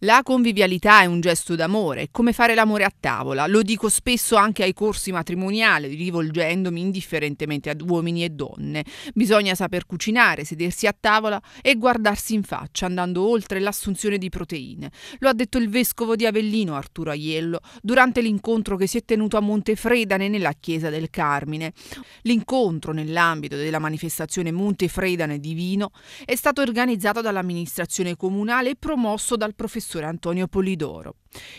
La convivialità è un gesto d'amore, come fare l'amore a tavola. Lo dico spesso anche ai corsi matrimoniali, rivolgendomi indifferentemente ad uomini e donne. Bisogna saper cucinare, sedersi a tavola e guardarsi in faccia, andando oltre l'assunzione di proteine. Lo ha detto il vescovo di Avellino, Arturo Aiello, durante l'incontro che si è tenuto a Montefredane nella chiesa del Carmine. L'incontro, nell'ambito della manifestazione Montefredane Divino, è stato organizzato dall'amministrazione comunale e promosso dal professor professor Antonio Polidoro.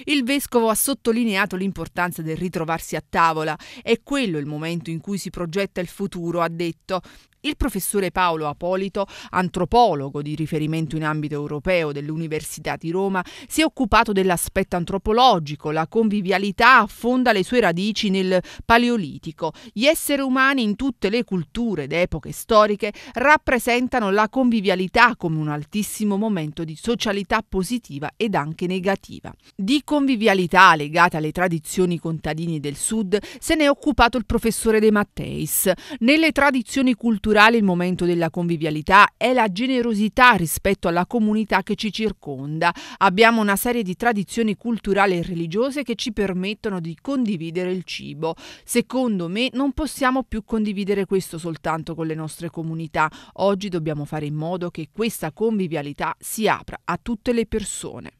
Il vescovo ha sottolineato l'importanza del ritrovarsi a tavola. È quello il momento in cui si progetta il futuro, ha detto. Il professore Paolo Apolito, antropologo di riferimento in ambito europeo dell'Università di Roma, si è occupato dell'aspetto antropologico. La convivialità affonda le sue radici nel Paleolitico. Gli esseri umani in tutte le culture ed epoche storiche rappresentano la convivialità come un altissimo momento di socialità positiva ed anche negativa di convivialità legata alle tradizioni contadini del Sud se ne è occupato il professore De Matteis. Nelle tradizioni culturali il momento della convivialità è la generosità rispetto alla comunità che ci circonda. Abbiamo una serie di tradizioni culturali e religiose che ci permettono di condividere il cibo. Secondo me non possiamo più condividere questo soltanto con le nostre comunità. Oggi dobbiamo fare in modo che questa convivialità si apra a tutte le persone.